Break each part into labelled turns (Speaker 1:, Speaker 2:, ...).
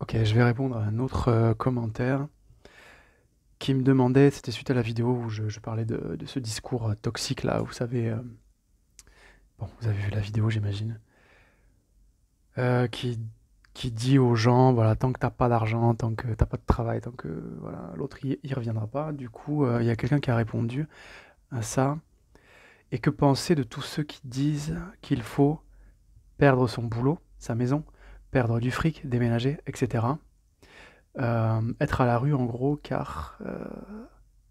Speaker 1: Ok, je vais répondre à un autre euh, commentaire qui me demandait, c'était suite à la vidéo où je, parlais de, ce discours euh, toxique là, vous savez, euh, bon, vous avez vu la vidéo j'imagine, qui, dit aux gens, voilà, tant que t'as pas d'argent, tant que t'as pas de travail, tant que voilà, l'autre il reviendra pas, du coup, il y a quelqu'un qui a répondu à ça, et que penser de tous ceux qui disent qu'il faut perdre son boulot, sa maison, perdre du fric, déménager, etc. Euh, être à la rue en gros, car euh,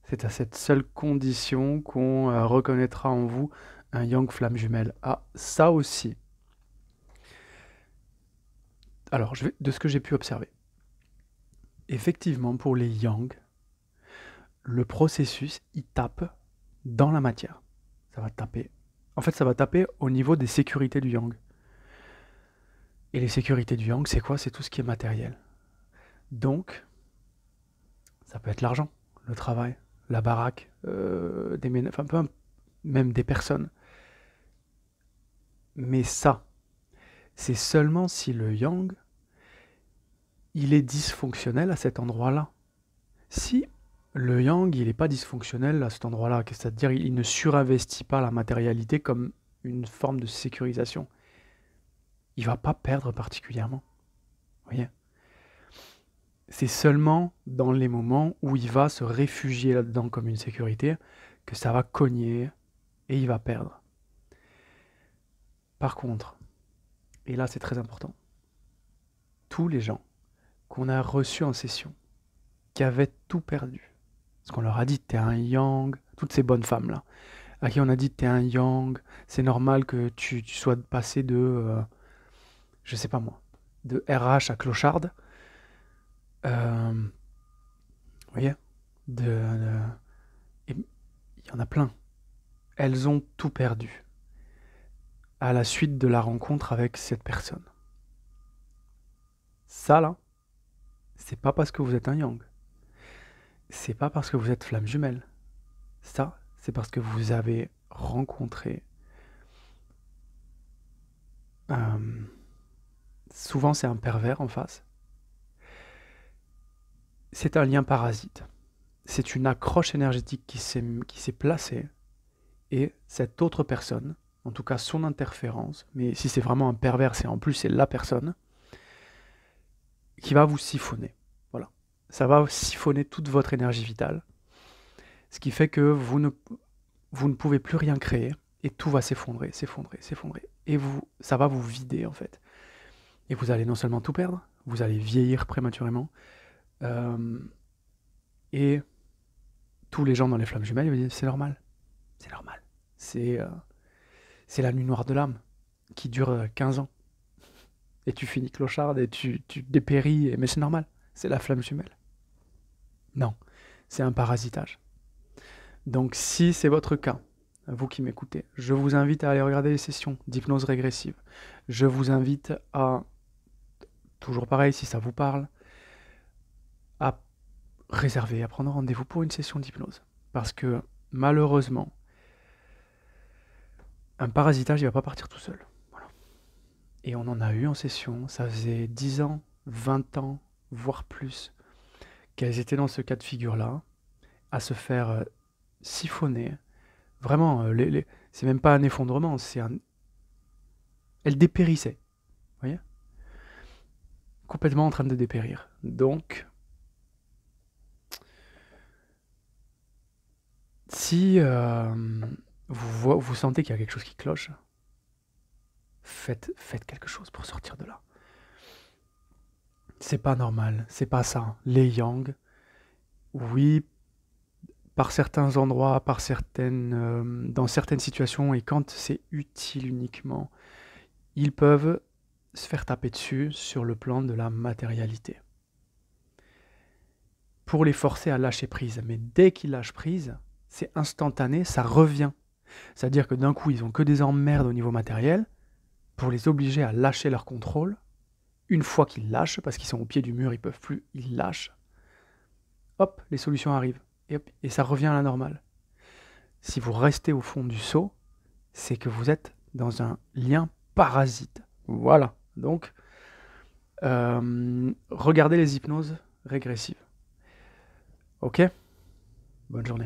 Speaker 1: c'est à cette seule condition qu'on euh, reconnaîtra en vous un yang flamme jumelle. Ah, ça aussi. Alors, je vais, de ce que j'ai pu observer, effectivement, pour les yang, le processus, il tape dans la matière. Ça va taper. En fait, ça va taper au niveau des sécurités du yang. Et les sécurités du yang, c'est quoi C'est tout ce qui est matériel. Donc, ça peut être l'argent, le travail, la baraque, euh, même des personnes. Mais ça, c'est seulement si le yang, il est dysfonctionnel à cet endroit-là. Si le yang, il n'est pas dysfonctionnel à cet endroit-là, c'est-à-dire il ne surinvestit pas la matérialité comme une forme de sécurisation il va pas perdre particulièrement. Voyez C'est seulement dans les moments où il va se réfugier là-dedans comme une sécurité que ça va cogner et il va perdre. Par contre, et là c'est très important, tous les gens qu'on a reçus en session, qui avaient tout perdu, parce qu'on leur a dit es un yang, toutes ces bonnes femmes là, à qui on a dit es un yang, c'est normal que tu, sois passé de euh, je sais pas moi, de RH à clochard. vous euh, voyez de, Il y en a plein. Elles ont tout perdu à la suite de la rencontre avec cette personne. Ça là, c'est pas parce que vous êtes un yang. C'est pas parce que vous êtes flamme jumelle. Ça, c'est parce que vous avez rencontré. Euh, souvent c'est un pervers en face, c'est un lien parasite. C'est une accroche énergétique qui s'est placée et cette autre personne, en tout cas son interférence, mais si c'est vraiment un pervers, c'est en plus c'est la personne, qui va vous siphonner. Voilà. Ça va siphonner toute votre énergie vitale. Ce qui fait que vous ne, vous ne pouvez plus rien créer et tout va s'effondrer, s'effondrer, s'effondrer. Et vous, ça va vous vider en fait. Et vous allez non seulement tout perdre, vous allez vieillir prématurément. Euh, et tous les gens dans les flammes jumelles, c'est normal, c'est normal. Euh, c'est la nuit noire de l'âme qui dure 15 euh, ans. Et tu finis clocharde et tu, tu dépéris, mais c'est normal, c'est la flamme jumelle. Non, c'est un parasitage. Donc si c'est votre cas, vous qui m'écoutez, je vous invite à aller regarder les sessions d'hypnose régressive. Je vous invite à toujours pareil, si ça vous parle, à réserver, à prendre rendez-vous pour une session d'hypnose. Parce que malheureusement, un parasitage, il ne va pas partir tout seul. Et on en a eu en session, ça faisait 10 ans, 20 ans, voire plus, qu'elles étaient dans ce cas de figure-là, à se faire euh, siphonner. Vraiment, euh, les, c'est même pas un effondrement, c'est un... Elles dépérissaient complètement en train de dépérir. Donc, si euh, vous, sentez qu'il y a quelque chose qui cloche, faites, quelque chose pour sortir de là. C'est pas normal, c'est pas ça. Hein. Les yang, oui, par certains endroits, par certaines, euh, dans certaines situations, et quand c'est utile uniquement, ils peuvent se faire taper dessus sur le plan de la matérialité. Pour les forcer à lâcher prise. Mais dès qu'ils lâchent prise, c'est instantané, ça revient. C'est-à-dire que d'un coup, ils ont que des emmerdes au niveau matériel pour les obliger à lâcher leur contrôle. Une fois qu'ils lâchent, parce qu'ils sont au pied du mur, ils peuvent plus, ils lâchent. Hop, les solutions arrivent. et ça revient à la normale. Si vous restez au fond du seau, c'est que vous êtes dans un lien parasite. Voilà. Donc, euh, regardez les hypnoses régressives. Ok Bonne journée.